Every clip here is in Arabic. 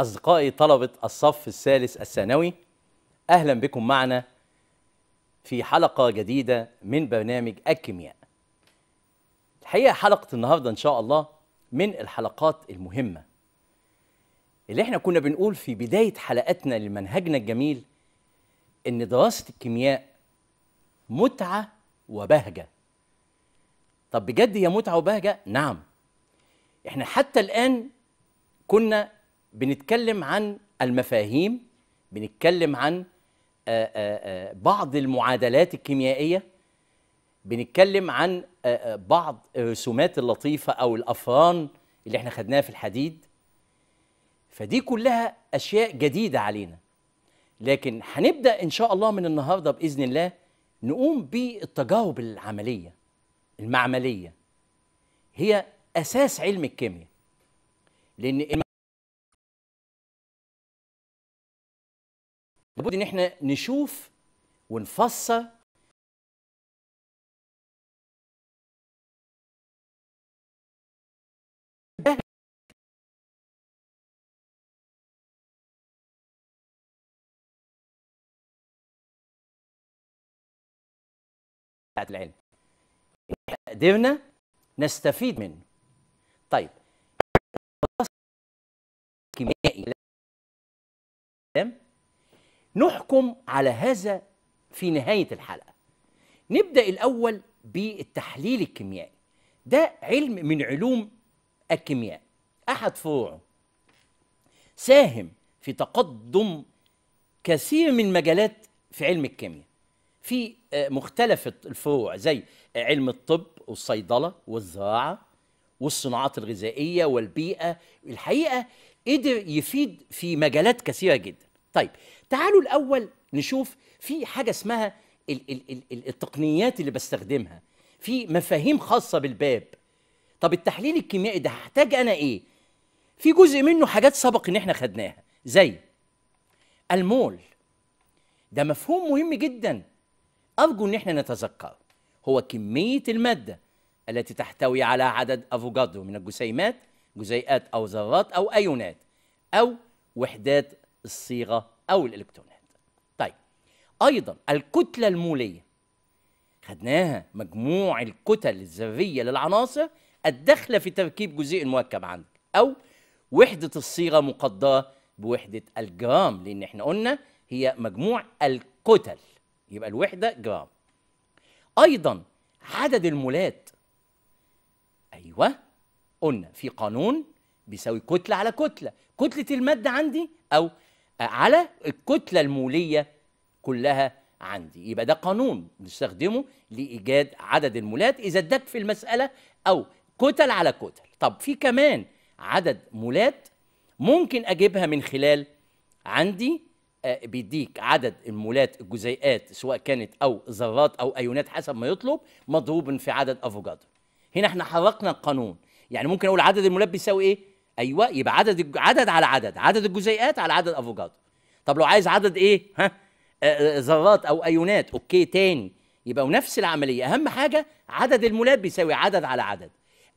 أصدقائي طلبة الصف الثالث الثانوي أهلا بكم معنا في حلقة جديدة من برنامج الكيمياء الحقيقة حلقة النهاردة إن شاء الله من الحلقات المهمة اللي احنا كنا بنقول في بداية حلقاتنا لمنهجنا الجميل إن دراسة الكيمياء متعة وبهجة طب بجد هي متعة وبهجة؟ نعم احنا حتى الآن كنا بنتكلم عن المفاهيم بنتكلم عن آه، آه، آه، بعض المعادلات الكيميائية بنتكلم عن بعض الرسومات اللطيفة أو الأفران اللي احنا خدناها في الحديد فدي كلها أشياء جديدة علينا لكن هنبدأ إن شاء الله من النهاردة بإذن الله نقوم بالتجارب العملية المعملية هي أساس علم الكيمياء لأن لابد ان احنا نشوف ونفسر بتاعت العلم قدرنا نستفيد منه طيب كيميائي تمام نحكم على هذا في نهاية الحلقة نبدأ الأول بالتحليل الكيميائي ده علم من علوم الكيمياء أحد فروعه ساهم في تقدم كثير من مجالات في علم الكيمياء في آه، مختلف الفروع زي علم الطب والصيدلة والزراعة والصناعات الغذائية والبيئة الحقيقة قدر يفيد في مجالات كثيرة جدا طيب تعالوا الاول نشوف في حاجه اسمها التقنيات اللي بستخدمها في مفاهيم خاصه بالباب طب التحليل الكيميائي ده هحتاج انا ايه في جزء منه حاجات سبق ان احنا خدناها زي المول ده مفهوم مهم جدا ارجو ان احنا نتذكره هو كميه الماده التي تحتوي على عدد افوكادو من الجسيمات جزيئات او ذرات او ايونات او وحدات الصيغه او الالكترونات طيب ايضا الكتله الموليه خدناها مجموع الكتل الذريه للعناصر الداخله في تركيب جزيء مركب عندك او وحده الصيغه مقدره بوحده الجرام لان احنا قلنا هي مجموع الكتل يبقى الوحده جرام ايضا عدد المولات ايوه قلنا في قانون بيساوي كتله على كتله كتله الماده عندي او على الكتله الموليه كلها عندي يبقى ده قانون نستخدمه لايجاد عدد المولات اذا ادك في المساله او كتل على كتل طب في كمان عدد مولات ممكن اجيبها من خلال عندي آه، بيديك عدد المولات الجزيئات سواء كانت او ذرات او ايونات حسب ما يطلب مضروب في عدد افوكادو هنا احنا حرقنا القانون يعني ممكن اقول عدد المولات بيساوي ايه ايوه يبقى عدد عدد على عدد عدد الجزيئات على عدد افوكادو طب لو عايز عدد ايه ها آه، آه، ذرات او ايونات اوكي تاني يبقى ونفس العمليه اهم حاجه عدد المولات بيساوي عدد على عدد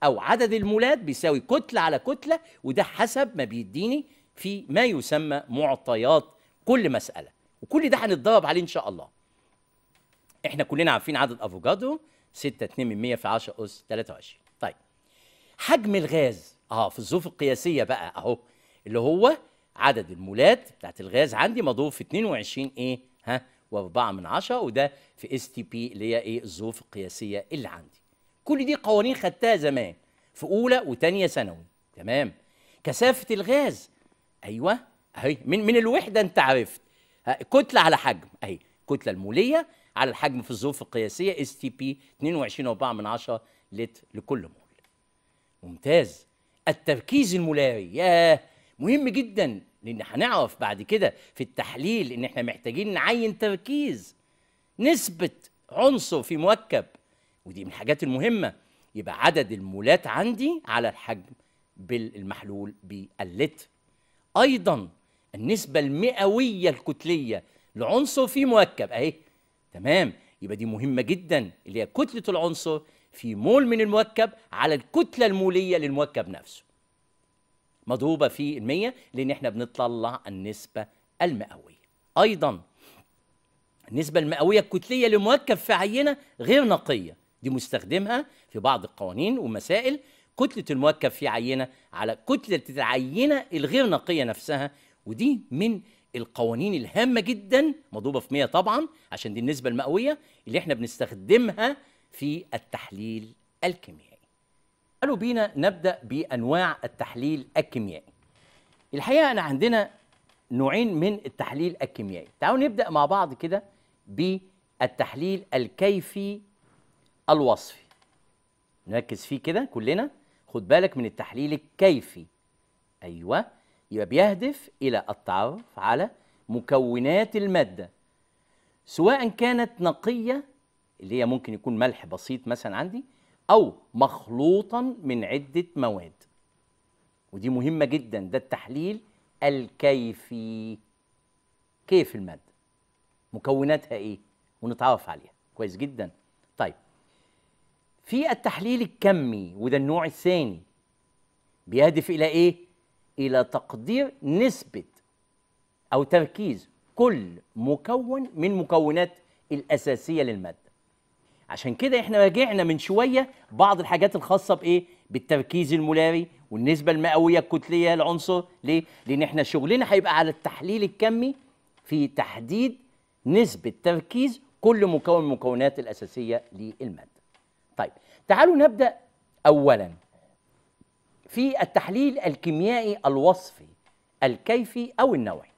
او عدد المولات بيساوي كتله على كتله وده حسب ما بيديني في ما يسمى معطيات كل مساله وكل ده هنتدرب عليه ان شاء الله احنا كلنا عارفين عدد افوكادو 6 2 من 100 في 10 اس 23 طيب حجم الغاز اه في الظروف القياسيه بقى اهو اللي هو عدد المولات بتاعت الغاز عندي مضروب في 22 ايه ها و4 من 10 وده في اس تي بي اللي هي ايه الظروف القياسيه اللي عندي كل دي قوانين خدتها زمان في اولى وثانيه ثانوي تمام كثافه الغاز ايوه اهي من من الوحده انت عرفت كتله على حجم اهي الكتله الموليه على الحجم في الظروف القياسيه اس تي بي 22.4 لتر لكل مول ممتاز التركيز الملاري ياه مهم جدا لان هنعرف بعد كده في التحليل ان احنا محتاجين نعين تركيز نسبه عنصر في مركب ودي من الحاجات المهمه يبقى عدد المولات عندي على الحجم بالمحلول باللتر ايضا النسبه المئويه الكتليه لعنصر في مركب اهي تمام يبقى دي مهمه جدا اللي هي كتله العنصر في مول من المركب على الكتله الموليه للمركب نفسه مضروبه في المية لان احنا بنطلع النسبه المئويه ايضا النسبه المئويه الكتليه للمركب في عينه غير نقيه دي مستخدمها في بعض القوانين ومسائل كتله المركب في عينه على كتله العينه الغير نقيه نفسها ودي من القوانين الهامه جدا مضروبه في 100 طبعا عشان دي النسبه المئويه اللي احنا بنستخدمها في التحليل الكيميائي قالوا بينا نبدأ بأنواع التحليل الكيميائي الحقيقة أنا عندنا نوعين من التحليل الكيميائي تعالوا نبدأ مع بعض كده بالتحليل الكيفي الوصفي نركز فيه كده كلنا خد بالك من التحليل الكيفي أيوة يبقى بيهدف إلى التعرف على مكونات المادة سواء كانت نقية اللي هي ممكن يكون ملح بسيط مثلا عندي او مخلوطا من عده مواد ودي مهمه جدا ده التحليل الكيفي كيف الماده مكوناتها ايه ونتعرف عليها كويس جدا طيب في التحليل الكمي وده النوع الثاني بيهدف الى ايه الى تقدير نسبه او تركيز كل مكون من مكونات الاساسيه للماده عشان كده احنا راجعنا من شويه بعض الحاجات الخاصه بايه بالتركيز المولاري والنسبه المئويه الكتليه العنصر ليه لان احنا شغلنا هيبقى على التحليل الكمي في تحديد نسبه تركيز كل مكون من المكونات الاساسيه للماده طيب تعالوا نبدا اولا في التحليل الكيميائي الوصفي الكيفي او النوعي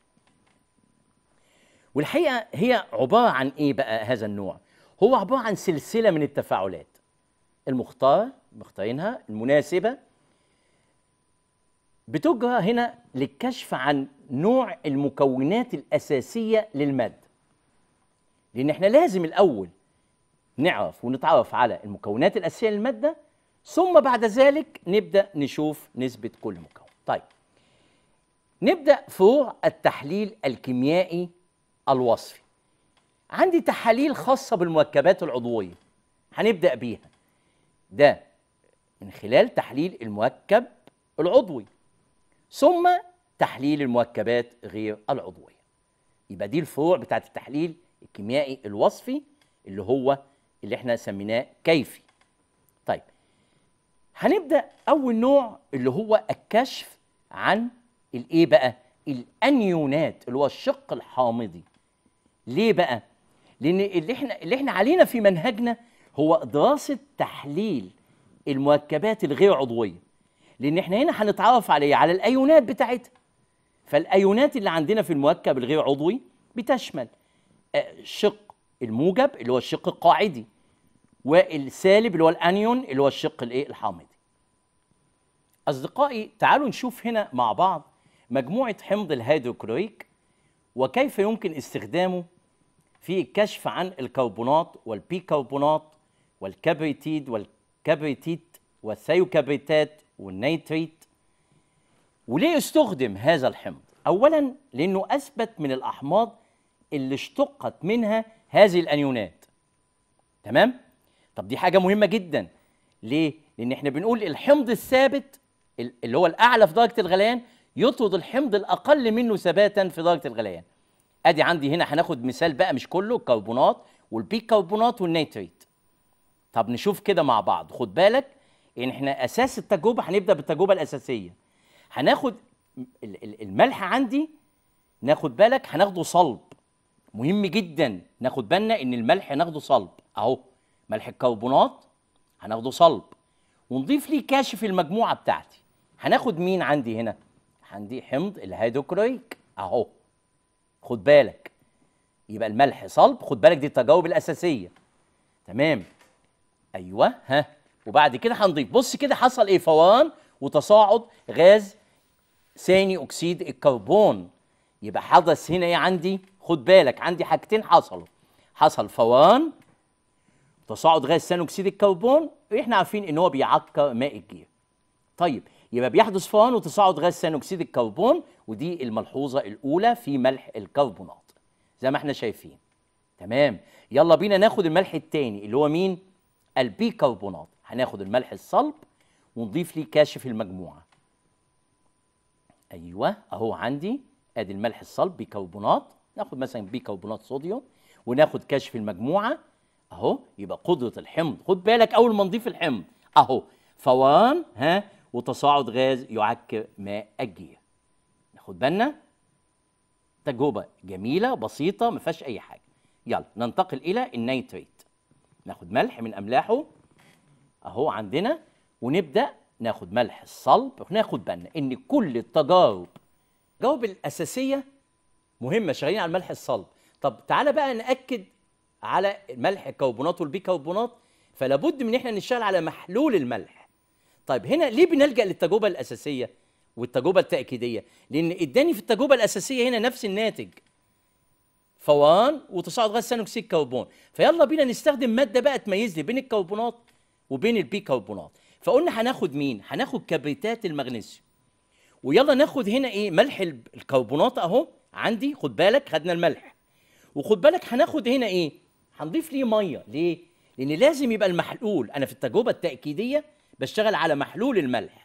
والحقيقه هي عباره عن ايه بقى هذا النوع هو عباره عن سلسله من التفاعلات المختار مختارينها المناسبه بتجرى هنا للكشف عن نوع المكونات الاساسيه للماده لان احنا لازم الاول نعرف ونتعرف على المكونات الاساسيه للماده ثم بعد ذلك نبدا نشوف نسبه كل مكون طيب نبدا فروع التحليل الكيميائي الوصفي عندي تحاليل خاصة بالمركبات العضوية هنبدأ بيها ده من خلال تحليل المركب العضوي ثم تحليل المركبات غير العضوية يبقى دي الفروع بتاعة التحليل الكيميائي الوصفي اللي هو اللي احنا سميناه كيفي طيب هنبدأ أول نوع اللي هو الكشف عن الايه بقى الانيونات اللي هو الشق الحامضي ليه بقى لان اللي احنا اللي احنا علينا في منهجنا هو دراسه تحليل المركبات الغير عضويه لان احنا هنا هنتعرف عليها على الايونات بتاعتها فالايونات اللي عندنا في المركب الغير عضوي بتشمل الشق آه، الموجب اللي هو الشق القاعدي والسالب اللي هو الانيون اللي هو الشق الايه الحامضي اصدقائي تعالوا نشوف هنا مع بعض مجموعه حمض الهيدروكلوريك وكيف يمكن استخدامه في كشف عن الكربونات والبيكربونات والكبريتيد والكبريتيت والثيوكبريتات والنيتريت وليه استخدم هذا الحمض؟ أولا لأنه أثبت من الأحماض اللي اشتقت منها هذه الأنيونات تمام؟ طب دي حاجة مهمة جدا ليه؟ لأن احنا بنقول الحمض الثابت اللي هو الأعلى في درجة الغليان يطرد الحمض الأقل منه ثباتا في درجة الغليان ادي عندي هنا هناخد مثال بقى مش كله الكربونات والبيكربونات والنيتريت طب نشوف كده مع بعض خد بالك ان احنا اساس التجربه هنبدا بالتجربه الاساسيه هناخد الملح عندي ناخد بالك هناخده صلب مهم جدا ناخد بالنا ان الملح هناخده صلب اهو ملح الكربونات هناخده صلب ونضيف ليه كاشف المجموعه بتاعتي هناخد مين عندي هنا عندي حمض الهيدروكلوريك اهو خد بالك يبقى الملح صلب خد بالك دي التجاوب الاساسيه تمام ايوه ها وبعد كده هنضيف بص كده حصل ايه فوران وتصاعد غاز ثاني اكسيد الكربون يبقى حدث هنا ايه عندي خد بالك عندي حاجتين حصلوا حصل فوران تصاعد غاز ثاني اكسيد الكربون احنا عارفين ان هو بيعكر ماء الجير طيب يبقى بيحدث فوران وتصاعد غاز ثاني اكسيد الكربون ودي الملحوظه الاولى في ملح الكربونات زي ما احنا شايفين تمام يلا بينا ناخد الملح الثاني اللي هو مين البيكربونات هناخد الملح الصلب ونضيف ليه كاشف المجموعه ايوه اهو عندي ادي الملح الصلب بيكربونات ناخد مثلا بيكربونات صوديوم وناخد كاشف المجموعه اهو يبقى قدره الحمض خد بالك اول ما نضيف الحمض اهو فوران ها وتصاعد غاز يعكر ماء الجير خد بالنا تجربه جميله بسيطه ما فيهاش اي حاجه يلا ننتقل الى النيتريت ناخد ملح من املاحه اهو عندنا ونبدا ناخد ملح الصلب وناخد بالنا ان كل التجارب الجواب الاساسيه مهمه شغالين على الملح الصلب طب تعالى بقى ناكد على ملح الكربونات والبيكربونات فلابد من احنا نشتغل على محلول الملح طيب هنا ليه بنلجا للتجربه الاساسيه والتجربه التاكيديه لان اداني في التجربه الاساسيه هنا نفس الناتج فوران وتصاعد غاز ثاني اكسيد الكربون فيلا بينا نستخدم ماده بقى تميز لي بين الكربونات وبين البي كربونات فقلنا هناخد مين هناخد كبريتات المغنيسيوم ويلا ناخد هنا ايه ملح الكربونات اهو عندي خد بالك خدنا الملح وخد بالك هناخد هنا ايه هنضيف ليه ميه ليه لان لازم يبقى المحلول انا في التجربه التاكيديه بشتغل على محلول الملح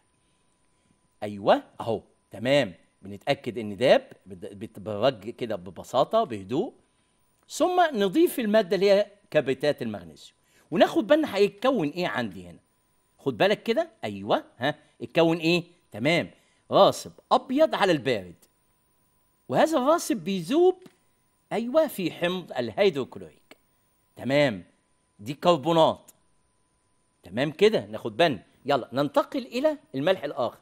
ايوه اهو تمام بنتاكد ان داب بتبرج كده ببساطه بهدوء ثم نضيف الماده اللي هي كبتات المغنيسيوم وناخد بالنا هيتكون ايه عندي هنا خد بالك كده ايوه ها اتكون ايه تمام راسب ابيض على البارد وهذا الراسب بيذوب ايوه في حمض الهيدروكلوريك تمام دي كربونات تمام كده ناخد بالنا يلا ننتقل الى الملح الاخر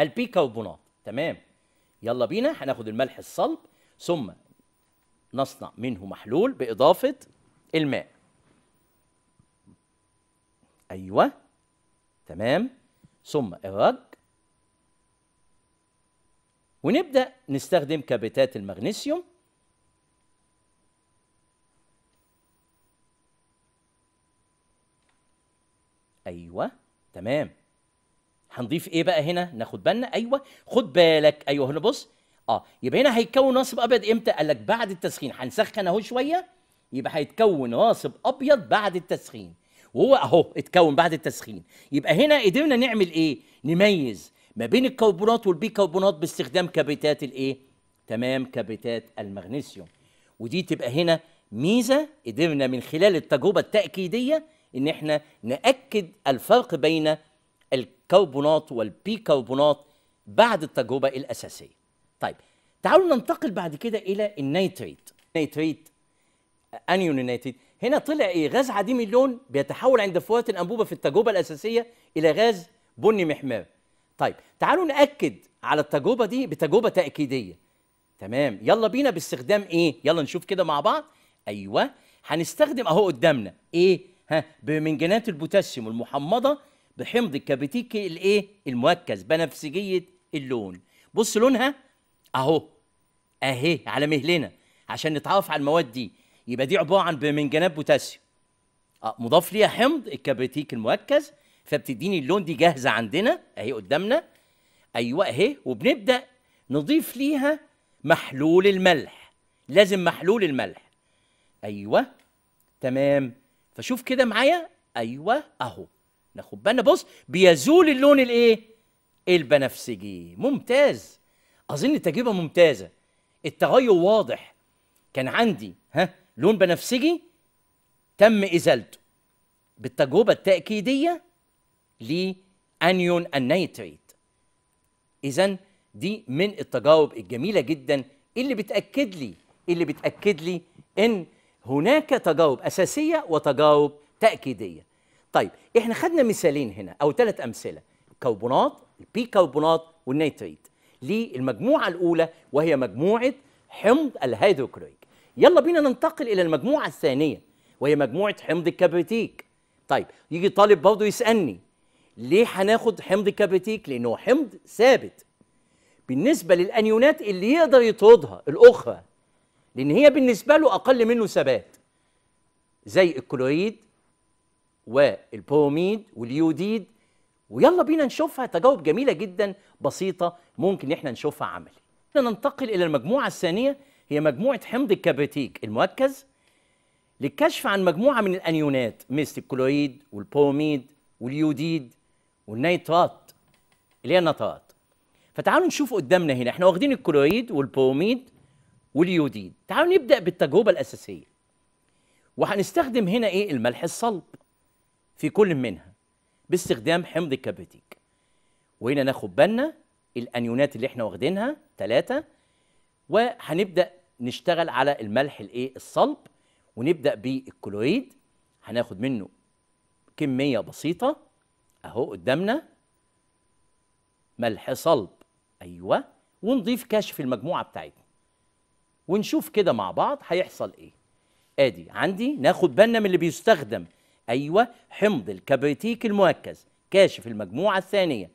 البيكربونات تمام يلا بينا هناخد الملح الصلب ثم نصنع منه محلول باضافه الماء ايوه تمام ثم الرج ونبدا نستخدم كبتات المغنيسيوم ايوه تمام هنضيف ايه بقى هنا ناخد بالنا ايوه خد بالك ايوه هنا بص اه يبقى هنا هيتكون ناصب ابيض امتى قال لك بعد التسخين هنسخن اهو شويه يبقى هيتكون ناصب ابيض بعد التسخين وهو اهو اتكون بعد التسخين يبقى هنا قدرنا نعمل ايه نميز ما بين الكربونات والبيكربونات باستخدام كبريتات الايه تمام كبريتات المغنيسيوم ودي تبقى هنا ميزه قدرنا من خلال التجربه التاكيديه ان احنا ناكد الفرق بين الكربونات والبيكربونات بعد التجربه الاساسيه. طيب تعالوا ننتقل بعد كده الى النيتريت. نيتريت انيون نيتريت هنا طلع ايه غاز عديم اللون بيتحول عند فوات الانبوبه في التجربه الاساسيه الى غاز بني محمر. طيب تعالوا ناكد على التجربه دي بتجربه تاكيديه. تمام يلا بينا باستخدام ايه؟ يلا نشوف كده مع بعض. ايوه هنستخدم اهو قدامنا ايه؟ ها برمنجانات البوتاسيوم المحمضه بحمض الكبريتيكي الايه المركز بنفسجيه اللون بص لونها اهو اهي على مهلنا عشان نتعرف على المواد دي يبقى دي عباره عن بمنجنات بوتاسيوم آه، مضاف ليها حمض الكبريتيك المركز فبتديني اللون دي جاهزه عندنا اهي قدامنا ايوه اهي وبنبدا نضيف ليها محلول الملح لازم محلول الملح ايوه تمام فشوف كده معايا ايوه اهو ناخد بالنا بص بيزول اللون الايه البنفسجي ممتاز اظن التجربه ممتازه التغير واضح كان عندي ها لون بنفسجي تم ازالته بالتجربه التاكيديه لانيون النيتريت اذا دي من التجارب الجميله جدا اللي بتاكد لي اللي بتاكد لي ان هناك تجارب اساسيه وتجارب تاكيديه طيب احنا خدنا مثالين هنا او ثلاث امثله الكربونات البيكربونات والنيتريت للمجموعه الاولى وهي مجموعه حمض الهيدروكلوريك يلا بينا ننتقل الى المجموعه الثانيه وهي مجموعه حمض الكبريتيك طيب يجي طالب برضه يسالني ليه هناخد حمض الكبريتيك لانه حمض ثابت بالنسبه للانيونات اللي يقدر يطردها الاخرى لان هي بالنسبه له اقل منه ثبات زي الكلوريد والبوميد واليوديد ويلا بينا نشوفها تجاوب جميله جدا بسيطه ممكن احنا نشوفها عملي احنا ننتقل الى المجموعه الثانيه هي مجموعه حمض الكبريتيك المركز للكشف عن مجموعه من الانيونات مثل الكلويد والبوميد واليوديد والنيترات اللي هي النترات فتعالوا نشوف قدامنا هنا احنا واخدين الكلويد والبوميد واليوديد تعالوا نبدا بالتجربه الاساسيه وهنستخدم هنا ايه الملح الصلب في كل منها باستخدام حمض الكبريتيك وهنا ناخد بالنا الانيونات اللي احنا واخدينها ثلاثه وهنبدا نشتغل على الملح الايه الصلب ونبدا بالكلوريد هناخد منه كميه بسيطه اهو قدامنا ملح صلب ايوه ونضيف كشف المجموعه بتاعتنا ونشوف كده مع بعض هيحصل ايه ادي عندي ناخد بالنا من اللي بيستخدم ايوه حمض الكبريتيك المركز كاشف المجموعه الثانيه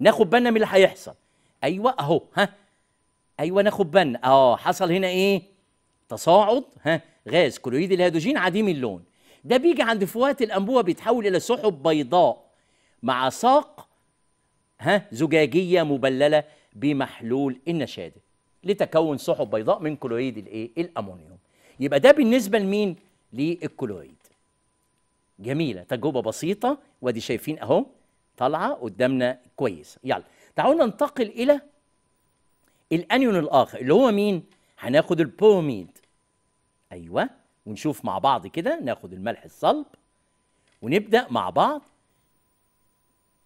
ناخد بالنا من اللي هيحصل ايوه اهو ها ايوه ناخد بالنا اه حصل هنا ايه تصاعد ها غاز كلوريد الهيدروجين عديم اللون ده بيجي عند فوات الانبوبه بيتحول الى سحب بيضاء مع ساق ها زجاجيه مبلله بمحلول النشاده لتكون سحب بيضاء من كلوريد الايه الامونيوم يبقى ده بالنسبه لمين للكلوريد جميله تجربه بسيطه وادي شايفين اهو طالعه قدامنا كويس يلا تعالوا ننتقل الى الانيون الاخر اللي هو مين هناخد البروميد ايوه ونشوف مع بعض كده ناخد الملح الصلب ونبدا مع بعض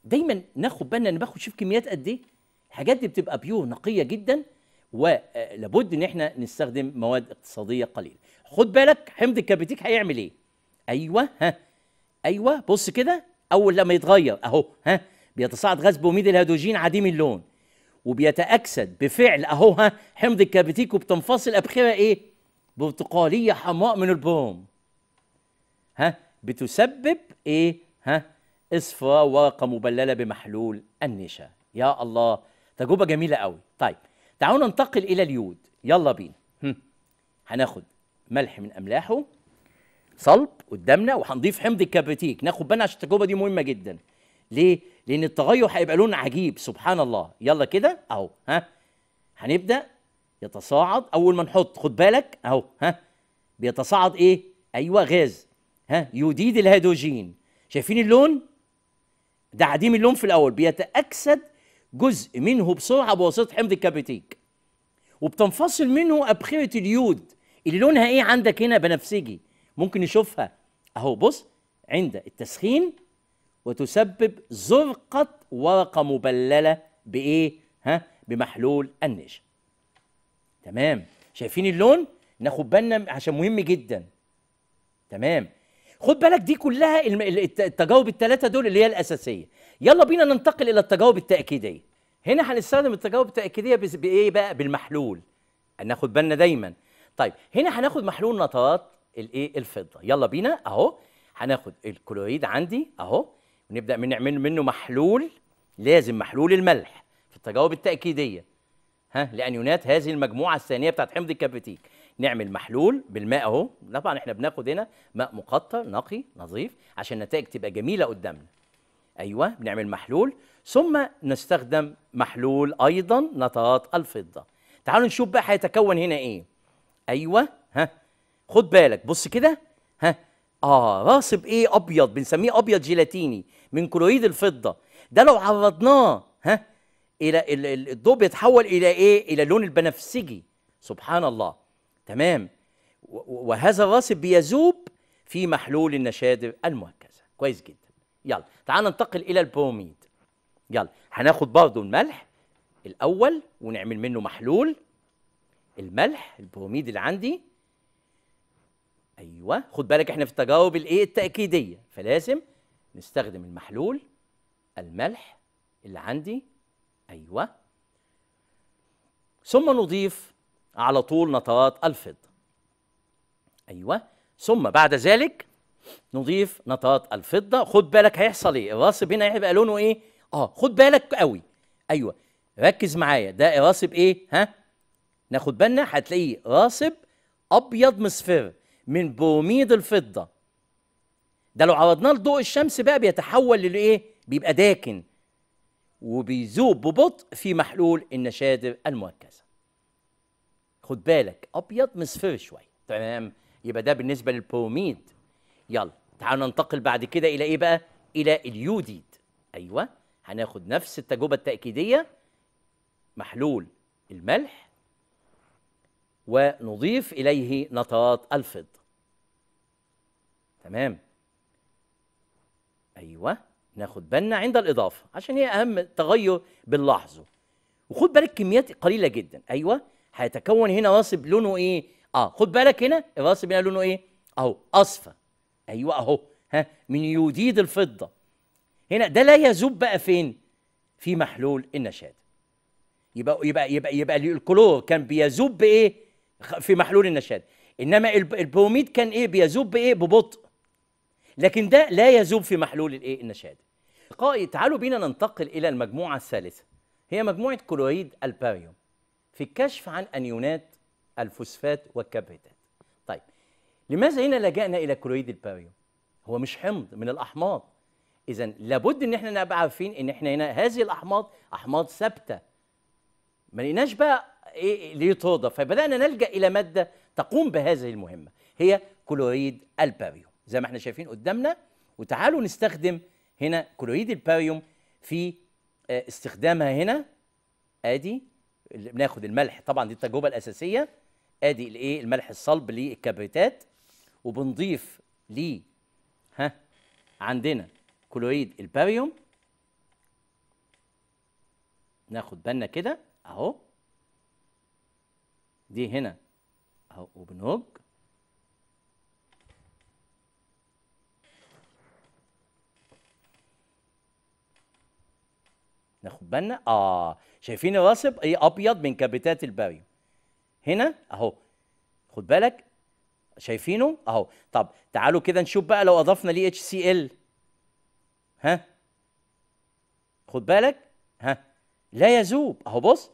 دايما ناخد بالنا ان باخد شوف كميات قد ايه الحاجات دي بتبقى بيور نقيه جدا ولابد آه، ان احنا نستخدم مواد اقتصاديه قليله خد بالك حمض الكبريتيك هيعمل ايه ايوه ها ايوه بص كده اول لما يتغير اهو ها بيتصاعد غاز بوميد الهيدروجين عديم اللون وبيتاكسد بفعل اهو ها حمض الكبريتيك وبتنفصل ابخره ايه برتقاليه حمراء من البوم ها بتسبب ايه ها اصفر ورقه مبلله بمحلول النشا يا الله تجربه جميله قوي طيب تعالوا ننتقل الى اليود يلا بينا هناخد ملح من املاحه صلب قدامنا وهنضيف حمض الكبريتيك ناخد بالنا عشان التجربه دي مهمه جدا ليه لان التغير هيبقى لون عجيب سبحان الله يلا كده اهو ها هنبدا يتصاعد اول ما نحط خد بالك اهو ها بيتصاعد ايه ايوه غاز ها يوديد الهيدروجين شايفين اللون ده عديم اللون في الاول بيتاكسد جزء منه بسرعه بواسطه حمض الكبريتيك وبتنفصل منه ابخره اليود اللي لونها ايه عندك هنا بنفسجي ممكن نشوفها اهو بص عند التسخين وتسبب زرقة ورقة مبللة بإيه؟ ها؟ بمحلول النشا. تمام شايفين اللون؟ ناخد بالنا عشان مهم جدا. تمام خد بالك دي كلها التجاوب الثلاثة دول اللي هي الأساسية. يلا بينا ننتقل إلى التجاوب التأكيدية. هنا هنستخدم التجاوب التأكيدية بإيه بقى؟ بالمحلول. ناخد بالنا دايما. طيب هنا هناخد محلول نترات الايه الفضه يلا بينا اهو هناخد الكلوريد عندي اهو ونبدا من نعمل منه محلول لازم محلول الملح في التجاوب التاكيديه ها لانيونات هذه المجموعه الثانيه بتاعت حمض الكبريتيك نعمل محلول بالماء اهو طبعا احنا بناخد هنا ماء مقطر نقي نظيف عشان النتائج تبقى جميله قدامنا ايوه بنعمل محلول ثم نستخدم محلول ايضا نطاط الفضه تعالوا نشوف بقى هيتكون هنا ايه ايوه ها خد بالك بص كده ها اه راسب ايه ابيض بنسميه ابيض جيلاتيني من كلوريد الفضه ده لو عرضناه ها الى الضوء بيتحول الى ايه الى اللون البنفسجي سبحان الله تمام وهذا الراسب بيذوب في محلول النشادر المركزه كويس جدا يلا تعال ننتقل الى البروميد يلا هناخد برضه الملح الاول ونعمل منه محلول الملح البروميد اللي عندي ايوه خد بالك احنا في التجاوب الايه التاكيديه فلازم نستخدم المحلول الملح اللي عندي ايوه ثم نضيف على طول نطرات الفضه ايوه ثم بعد ذلك نضيف نطرات الفضه خد بالك هيحصل ايه الراسب هنا هيبقى لونه ايه اه خد بالك قوي ايوه ركز معايا ده راسب ايه ها ناخد بالنا هتلاقيه راسب ابيض مصفر من بروميد الفضة ده لو عرضناه لضوء الشمس بقى بيتحول لإيه؟ بيبقى داكن وبيذوب ببطء في محلول النشادر المركزة خد بالك أبيض مصفر شوية تمام يبقى ده بالنسبة للبروميد يلا تعالوا ننتقل بعد كده إلى إيه بقى؟ إلى اليوديد أيوه هناخد نفس التجربة التأكيدية محلول الملح ونضيف إليه نترات الفضة تمام ايوه ناخد بالنا عند الاضافه عشان هي اهم تغير باللحظه وخد بالك كميات قليله جدا ايوه هيتكون هنا واصب لونه ايه اه خد بالك هنا الواصب هنا لونه ايه اهو اصفى ايوه اهو ها من يديد الفضه هنا ده لا يذوب بقى فين في محلول النشاد يبقى يبقى يبقى يبقى الكلور كان بيذوب بايه في محلول النشاد انما البروميد كان ايه بيذوب بايه ببطء لكن ده لا يذوب في محلول الايه النشاد قائد تعالوا بينا ننتقل الى المجموعه الثالثه هي مجموعه كلوريد الباريوم في الكشف عن انيونات الفوسفات والكبريتات طيب لماذا هنا لجأنا الى كلوريد الباريوم هو مش حمض من الاحماض اذا لابد ان احنا نبقى عارفين ان احنا هنا هذه الاحماض احماض ثابته ما لقيناش بقى ايه ليه فبدانا نلجا الى ماده تقوم بهذه المهمه هي كلوريد الباريوم زي ما احنا شايفين قدامنا وتعالوا نستخدم هنا كلوريد الباريوم في آه، استخدامها هنا ادي بناخد الملح طبعا دي التجربه الاساسيه ادي الايه الملح الصلب للكبريتات وبنضيف ليه ها عندنا كلوريد الباريوم ناخد بالنا كده اهو دي هنا اهو وبنهج ناخد بالنا اه شايفين الراسب ايه ابيض من كبتات الباريوم هنا اهو خد بالك شايفينه اهو طب تعالوا كده نشوف بقى لو اضفنا ليه اتش سي ال ها خد بالك ها لا يذوب اهو بص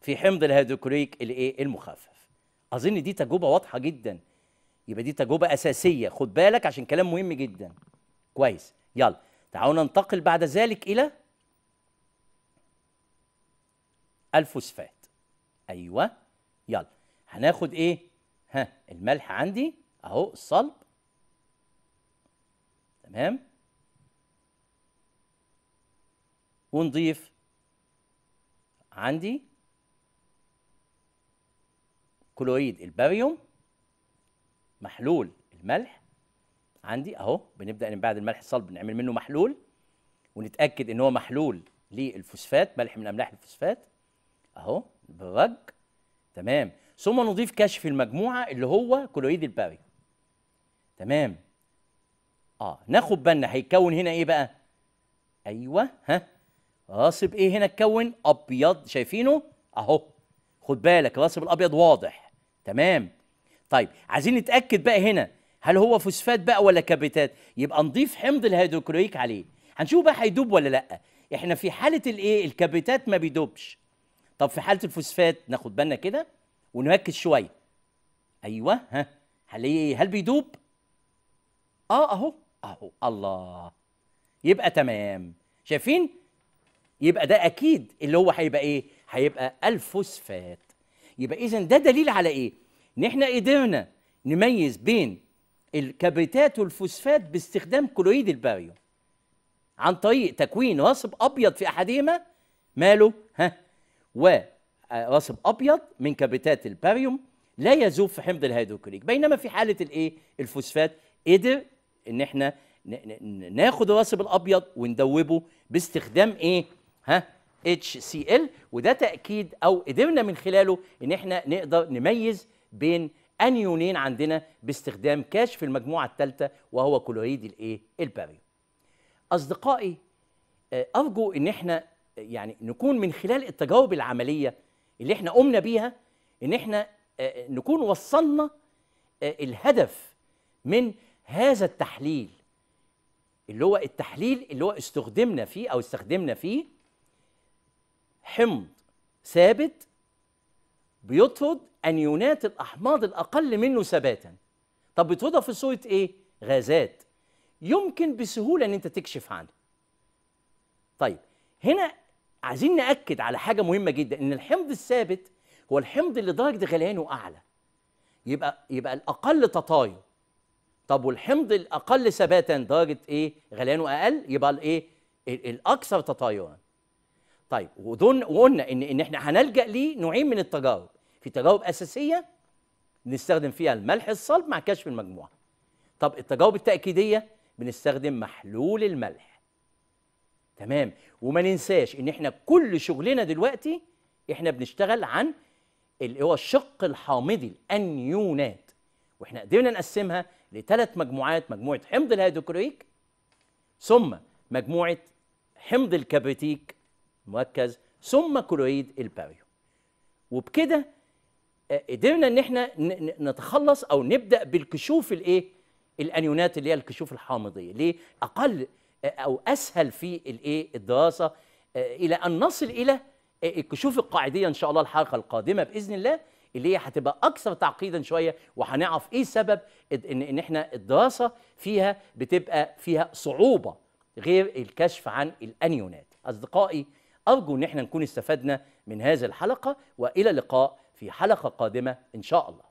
في حمض الهيدروكلوريك الايه المخفف اظن دي تجربه واضحه جدا يبقى دي تجربه اساسيه خد بالك عشان كلام مهم جدا كويس يلا تعالوا ننتقل بعد ذلك الى الفوسفات ايوه يلا هناخد ايه ها الملح عندي اهو الصلب تمام ونضيف عندي كلوريد الباريوم محلول الملح عندي اهو بنبدا من بعد الملح الصلب نعمل منه محلول ونتاكد ان هو محلول للفوسفات ملح من املاح الفوسفات اهو ببج تمام ثم نضيف كشف المجموعه اللي هو كولويد الباري تمام اه ناخد بالنا هيتكون هنا ايه بقى ايوه ها راسب ايه هنا اتكون ابيض شايفينه اهو خد بالك راسب الابيض واضح تمام طيب عايزين نتاكد بقى هنا هل هو فوسفات بقى ولا كبتات يبقى نضيف حمض الهيدروكلوريك عليه هنشوف بقى هيدوب ولا لا احنا في حاله الايه الكبتات ما بيدوبش طب في حاله الفوسفات ناخد بالنا كده ونركز شويه ايوه ها هل هل بيدوب اه اهو اهو الله يبقى تمام شايفين يبقى ده اكيد اللي هو هيبقى ايه هيبقى الفوسفات يبقى اذا ده دليل على ايه ان احنا قدرنا نميز بين الكبريتات والفوسفات باستخدام كلوريد الباريوم عن طريق تكوين رصب ابيض في احدهما ماله ها وراسب ابيض من كبتات الباريوم لا يذوب في حمض الهيدروكليك بينما في حاله الايه الفوسفات قدر ان احنا ناخد الراسب الابيض وندوبه باستخدام ايه ها اتش سي ال وده تاكيد او قدرنا من خلاله ان احنا نقدر نميز بين انيونين عندنا باستخدام كاش في المجموعه الثالثه وهو كلوريد الايه الباريوم اصدقائي آه، ارجو ان احنا يعني نكون من خلال التجاوب العمليه اللي احنا قمنا بيها ان احنا آه، آه، نكون وصلنا آه، الهدف من هذا التحليل اللي هو التحليل اللي هو استخدمنا فيه او استخدمنا فيه حمض ثابت بيطرد انيونات الاحماض الاقل منه ثباتا طب بترودها في صوره ايه غازات يمكن بسهوله ان انت تكشف عنها طيب هنا عايزين ناكد على حاجه مهمه جدا ان الحمض الثابت هو الحمض اللي درجه غليانه اعلى يبقى يبقى الاقل تطاير طب والحمض الاقل ثباتا درجه ايه غليانه اقل يبقى الايه الاكثر تطايرا طيب ودون وقلنا ان ان احنا هنلجا ليه نوعين من التجارب في تجارب اساسيه بنستخدم فيها الملح الصلب مع كشف المجموعه طب التجارب التاكيديه بنستخدم محلول الملح تمام وما ننساش ان احنا كل شغلنا دلوقتي احنا بنشتغل عن اللي هو الشق الحامضي الانيونات واحنا قدرنا نقسمها لثلاث مجموعات مجموعه حمض الهيدروكلوريك ثم مجموعه حمض الكبريتيك مركز ثم كلوريد الباريو وبكده آه، قدرنا ان احنا نتخلص او نبدا بالكشوف الايه الانيونات اللي هي الكشوف الحامضيه ليه اقل او اسهل في الايه الدراسه آه، الى ان نصل الى الكشوف آه، آه، القاعديه ان شاء الله الحلقه القادمه باذن الله اللي هي هتبقى اكثر تعقيدا شويه وهنعرف ايه سبب ان ان احنا الدراسه فيها بتبقى فيها صعوبه غير الكشف عن الانيونات اصدقائي ارجو ان احنا نكون استفدنا من هذه الحلقه والى اللقاء في حلقه قادمه ان شاء الله